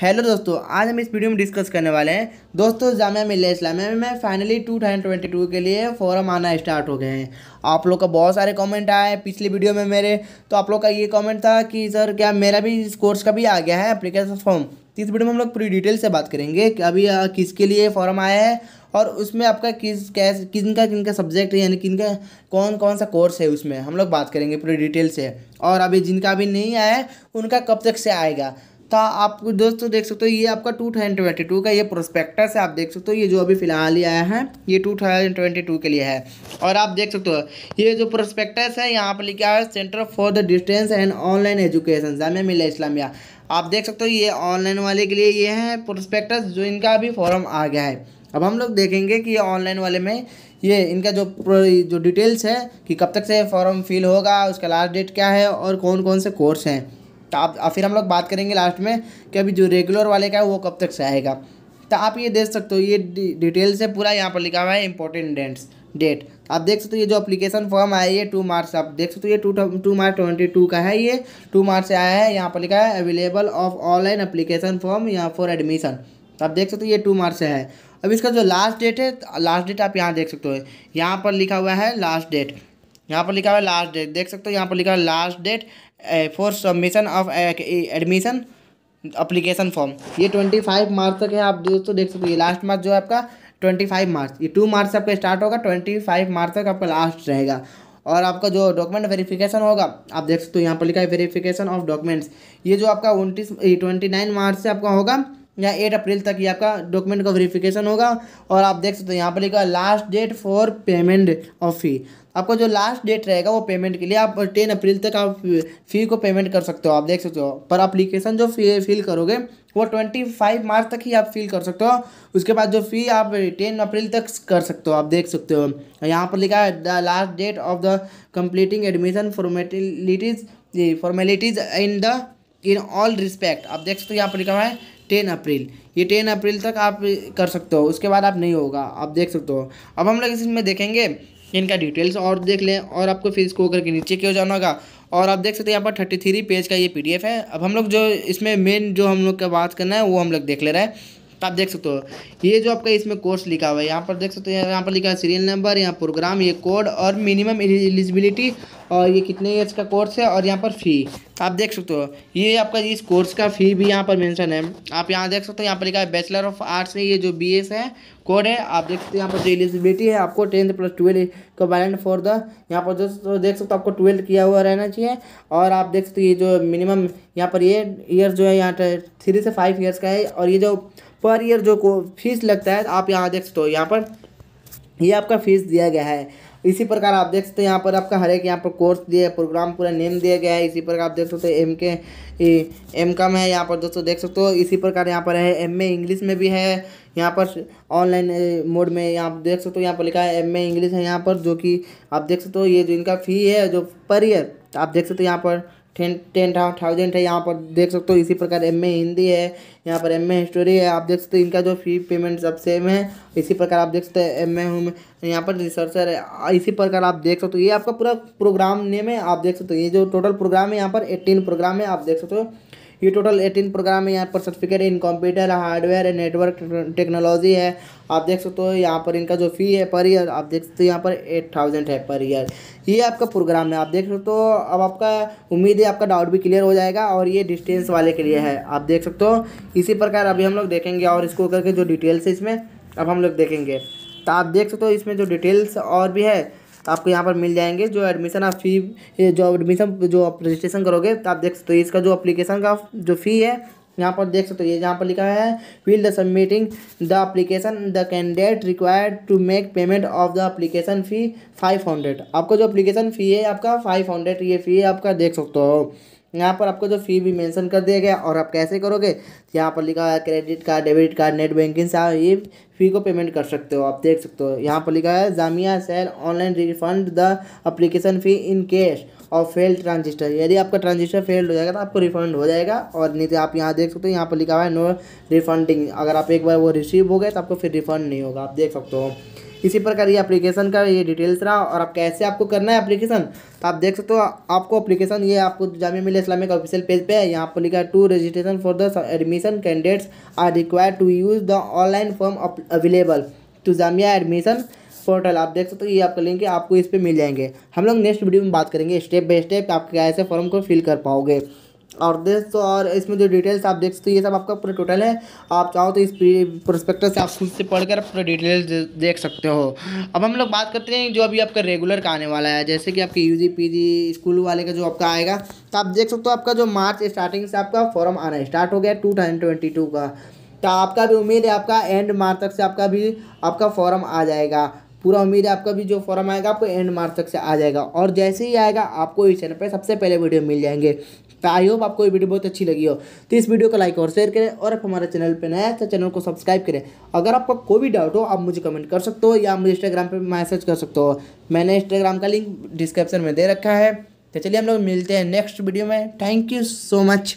hello दोस्तों आज हम इस वीडियो में डिस्कस करने वाले हैं दोस्तों जामिया मिल्ला इस्लामिया में फाइनली टू ट्वेंटी टू के लिए फॉरम आना स्टार्ट हो गए हैं आप लोग का बहुत सारे कमेंट आए हैं पिछली वीडियो में मेरे तो आप लोग का ये कमेंट था कि सर क्या मेरा भी इस कोर्स का भी आ गया है अप्लीकेशन फॉर्म तो इस वीडियो में हम लोग पूरी डिटेल से बात करेंगे कि अभी किसके लिए फॉर्म आया है और उसमें आपका किस कैस किन का किन का सब्जेक्ट है यानी किन का कौन कौन सा कोर्स है उसमें हम लोग बात करेंगे पूरी डिटेल से और अभी जिनका अभी नहीं आया है उनका कब तक से आएगा था आप दोस्तों तो देख सकते हो ये आपका टू थाउजेंड ट्वेंटी टू का ये प्रोस्पेक्टस है आप देख सकते हो ये जो अभी फिलहाल ही आया है ये टू थाउजेंड ट्वेंटी टू के लिए है और आप देख सकते हो ये जो प्रोस्पेक्टस है यहाँ पर लिखा है centre for the distance and online education Jamia Millia Islamia आप देख सकते हो ये ऑनलाइन वाले के लिए ये है प्रोस्पेक्टस जो इनका अभी फॉर्म आ गया है अब हम लोग देखेंगे कि ये ऑनलाइन वाले में ये इनका जो जो डिटेल्स है कि कब तक से फॉर्म फिल होगा उसका लास्ट डेट क्या है और कौन कौन से कोर्स हैं तो आप फिर हम लोग बात करेंगे लास्ट में कि अभी जो रेगुलर वाले का है वो कब तक से आएगा तो आप ये देख सकते हो ये डिटेल से पूरा यहाँ पर लिखा हुआ है इंपॉर्टेंट डेट्स डेट आप देख सकते हो ये जो अप्लीकेशन फॉर्म आया है टू मार्च आप देख सकते हो ये two two March twenty two का है ये टू मार्च से आया है यहाँ पर लिखा है available of online application form यहाँ फॉर एडमिशन तो आप देख सकते हो ये टू मार्च से है अब इसका जो लास्ट डेट है लास्ट तो डेट आप यहाँ देख सकते हो यहाँ पर लिखा हुआ है लास्ट डेट यहाँ पर लिखा हुआ है लास्ट डेट देख सकते हो यहाँ पर लिखा हुआ है last date for submission of admission application form ये ट्वेंटी फाइव मार्च तक है आप दोस्तों देख सकते हो लास्ट मार्च जो है आपका ट्वेंटी फाइव मार्च ये टू मार्च से आपका स्टार्ट होगा ट्वेंटी फाइव मार्च तक आपका लास्ट रहेगा और आपका जो डॉक्यूमेंट वेरिफिकेशन होगा आप देख सकते हो यहाँ पर लिखा है वेरिफिकेशन ऑफ डॉक्यूमेंट्स ये जो आपका उनतीस ट्वेंटी नाइन मार्च से आपका होगा यहाँ एट अप्रैल तक ये आपका डॉक्यूमेंट का वेरिफिकेशन होगा और आप देख सकते हो यहाँ पर लिखा last date for payment of fee आपका जो लास्ट डेट रहेगा वो पेमेंट के लिए आप टेन अप्रैल तक आप फ़ी को पेमेंट कर सकते हो आप देख सकते हो पर अप्लीकेशन जो फी फिल करोगे वो ट्वेंटी फाइव मार्च तक ही आप फिल कर सकते हो उसके बाद जो फ़ी आप टेन अप्रैल तक कर सकते हो आप देख सकते हो यहाँ पर लिखा है the last date of the completing admission जी formalities in the in all respect आप देख सकते हो यहाँ पर लिखा हुआ है टेन अप्रैल ये टेन अप्रैल तक आप कर सकते हो उसके बाद आप नहीं होगा आप देख सकते हो अब हम लोग इसमें देखेंगे इनका डिटेल्स और देख लें और आपको फिर इसको करके नीचे क्यों जाना होगा और आप देख सकते हैं यहाँ पर थर्टी थ्री पेज का ये पीडीएफ है अब हम लोग जो इसमें मेन जो हम लोग का बात करना है वो हम लोग देख ले रहे हैं तो आप देख सकते हो ये जो आपका इसमें कोर्स लिखा हुआ है यहाँ पर देख सकते हो यहाँ पर लिखा है सीरियल नंबर यहाँ प्रोग्राम ये कोड और मिनिमम एलिजिबिलिटी और ये कितने ईयर्स का कोर्स है और यहाँ पर फ़ी तो आप देख सकते हो ये आपका इस कोर्स का फ़ी भी यहाँ पर मेंशन है आप यहाँ देख सकते हो यहाँ पर लिखा है बैचलर ऑफ आर्ट्स है ये जो बी है कोड है आप देख सकते हो यहाँ पर जो एलिजिबिलिटी है आपको टेंथ प्लस ट्वेल्थ का बैलेंट फॉर द यहाँ पर जो तो देख सकते हो आपको ट्वेल्थ किया हुआ रहना चाहिए और आप देख सकते हो ये जो मिनिमम यहाँ पर ये ईयर जो है यहाँ थ्री से फाइव ईयर्स का है और ये जो पर ईयर जो को फीस लगता है आप यहाँ देख सकते हो यहाँ पर ये आपका फीस दिया गया है इसी प्रकार आप देख सकते हैं यहाँ पर आपका हर एक यहाँ पर कोर्स दिया है प्रोग्राम पूरा नेम दिया गया है इसी प्रकार आप देख सकते हो एम के एम कम है यहाँ पर दोस्तों देख सकते हो इसी प्रकार यहाँ पर है एम ए इंग्लिश में भी है यहाँ पर ऑनलाइन मोड में यहाँ देख सकते हो यहाँ पर लिखा है एम ए इंग्लिश है यहाँ पर जो कि आप देख सकते हो ये जो इनका फ़ी है जो पर ईयर आप देख सकते हो यहाँ पर टेन टेन थाउजेंड है यहाँ पर देख सकते हो इसी प्रकार एम ए हिंदी है यहाँ पर एम ए हिस्टोरी है आप देख सकते हो इनका जो फी पेमेंट सब सेम है इसी प्रकार आप देख सकते हो एम ए होम यहाँ पर रिसर्चर है इसी प्रकार आप देख सकते हो ये आपका पूरा प्रोग्राम नेम है आप देख सकते हो ये जो टोटल प्रोग्राम है यहाँ पर एट्टीन प्रोग्राम है आप देख सकते हो ये टोटल एटीन प्रोग्राम है यहाँ पर certificate in computer hardware and network technology है आप देख सकते हो यहाँ पर इनका जो फी है पर ईयर आप देख सकते हो यहाँ पर एट थाउजेंड है पर ईयर ये आपका प्रोग्राम है आप देख सकते हो अब आपका उम्मीद है आपका डाउट भी क्लियर हो जाएगा और ये डिस्टेंस वाले के लिए है आप देख सकते हो इसी प्रकार अभी हम लोग देखेंगे और इसको करके जो डिटेल्स है इसमें अब हम लोग देखेंगे तो आप देख सकते हो इसमें जो डिटेल्स और भी है तो आपको यहाँ पर मिल जाएंगे जो एडमिशन आप फी जो एडमिशन जो आप रजिस्ट्रेशन करोगे तो आप देख सकते हो इसका जो अप्लीकेशन का जो फ़ी है यहाँ पर देख सकते हो ये यहाँ पर लिखा है will the submitting the application the candidate required to make payment of the application fee five hundred आपको जो अप्लीकेशन फ़ी है आपका फाइव हंड्रेड ये फ़ी है आपका देख सकते हो यहाँ पर आपको जो फी भी मेंशन कर दिया गया और आप कैसे करोगे तो यहाँ पर लिखा है credit card debit card net banking से ये फ़ी को पेमेंट कर सकते हो आप देख सकते हो यहाँ पर लिखा है Jamia cell online refund the application fee in cash और फेल ट्रांजिस्टर यदि आपका ट्रांजिस्टर फेल हो जाएगा तो आपको रिफंड हो जाएगा और नहीं तो आप यहाँ देख सकते हो यहाँ पर लिखा हुआ है नो रिफंडिंग अगर आप एक बार वो रिसीव हो गए तो आपको फिर रिफंड नहीं होगा आप देख सकते हो इसी प्रकार ये एप्लीकेशन का ये डिटेल्स रहा और आप कैसे आपको करना है एप्लीकेशन तो आप देख सकते हो आपको एप्लीकेशन ये आपको जामिया मिले इस्लामिक ऑफिशियल पेज पे है यहाँ पर लिखा है to registration for the admission candidates are require to use the online form available to Jamia admission portal आप देख सकते हो ये आपका लिंक है आपको इस पर मिल जाएंगे हम लोग नेक्स्ट वीडियो में बात करेंगे स्टेप बाय स्टेप आप कैसे फॉर्म को फिल कर पाओगे और तो और इसमें जो डिटेल्स आप देख सकते हो ये सब आपका पूरा टोटल है आप चाहो तो इस प्रोस्पेक्टर से आप खुद से पढ़कर पूरा डिटेल्स देख सकते हो अब हम लोग बात करते हैं जो अभी आपका रेगुलर का आने वाला है जैसे कि आपके U G P G school वाले का जो आपका आएगा तो आप देख सकते हो आपका जो मार्च स्टार्टिंग से आपका फॉर्म आना स्टार्ट हो गया टू थाउजेंड ट्वेंटी टू का तो आपका भी उम्मीद है आपका एंड मार्च तक से आपका भी आपका फॉर्म आ जाएगा पूरा उम्मीद है आपका भी जो फॉर्म आएगा आपको एंड मार्च तक से आ जाएगा और जैसे ही आएगा आपको इस चैनल पर सबसे पहले वीडियो मिल जाएंगे तो आई होप आपको ये वीडियो बहुत अच्छी लगी हो तो इस वीडियो को लाइक और शेयर करें और आप हमारे चैनल पर नया तो चैनल को सब्सक्राइब करें अगर आपका कोई भी डाउट हो आप मुझे कमेंट कर सकते हो या मुझे इंस्टाग्राम पर मैसेज कर सकते हो मैंने इंस्टाग्राम का लिंक डिस्क्रिप्शन में दे रखा है तो चलिए हम लोग मिलते हैं नेक्स्ट वीडियो में थैंक यू सो मच